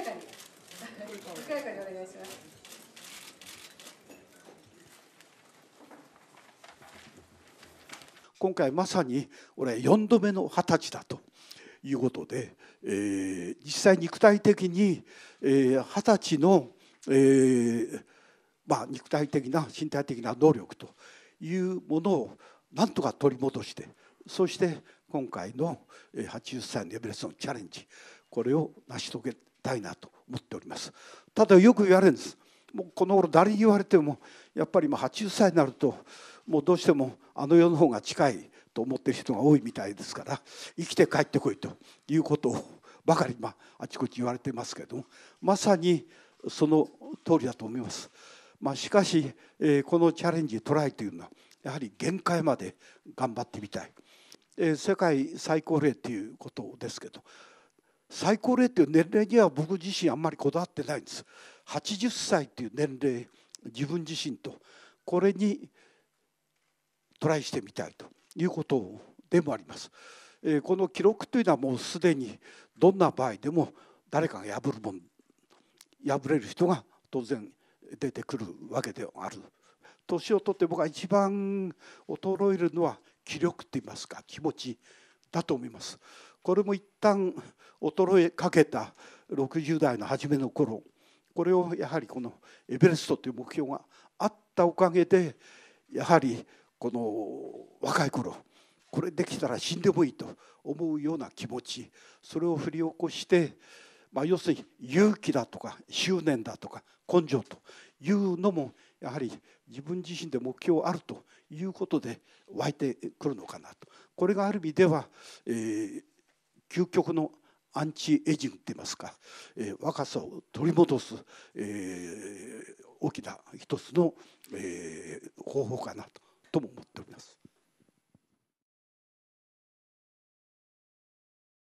やかにやかにお願いします今回まさに俺4度目の二十歳だということで、えー、実際肉体的に二十、えー、歳の、えーまあ、肉体的な身体的な能力というものをなんとか取り戻してそして今回の80歳のエベレストのチャレンジこれを成し遂げたいなと思っておりますただよく言われるんですもうこの頃誰に言われてもやっぱりも80歳になるともうどうしてもあの世の方が近いと思ってる人が多いみたいですから生きて帰ってこいということばかり、まあ、あちこち言われてますけどもまさにその通りだと思います。まあ、しかし、えー、このチャレンジトライというのはやはり限界まで頑張ってみたい、えー、世界最高齢ということですけど最高齢っていう年齢には僕自身あんまりこだわってないんです80歳っていう年齢自分自身とこれにトライしてみたいということでもあります。この記録というのはもうすでにどんな場合でも誰かが破るもん破れる人が当然出てくるわけである。年を取って僕は一番衰えるのは気力といいますか気持ちだと思います。これも一旦衰えかけた60代の初めの頃これをやはりこのエベレストという目標があったおかげでやはりこの若い頃これできたら死んでもいいと思うような気持ちそれを振り起こして、まあ、要するに勇気だとか執念だとか根性というのもやはり自分自身で目標あるということで湧いてくるのかなとこれがある意味では、えー、究極のアンチエイジングって言いますか、えー、若さを取り戻す、えー、大きな一つの、えー、方法かなととも思っております。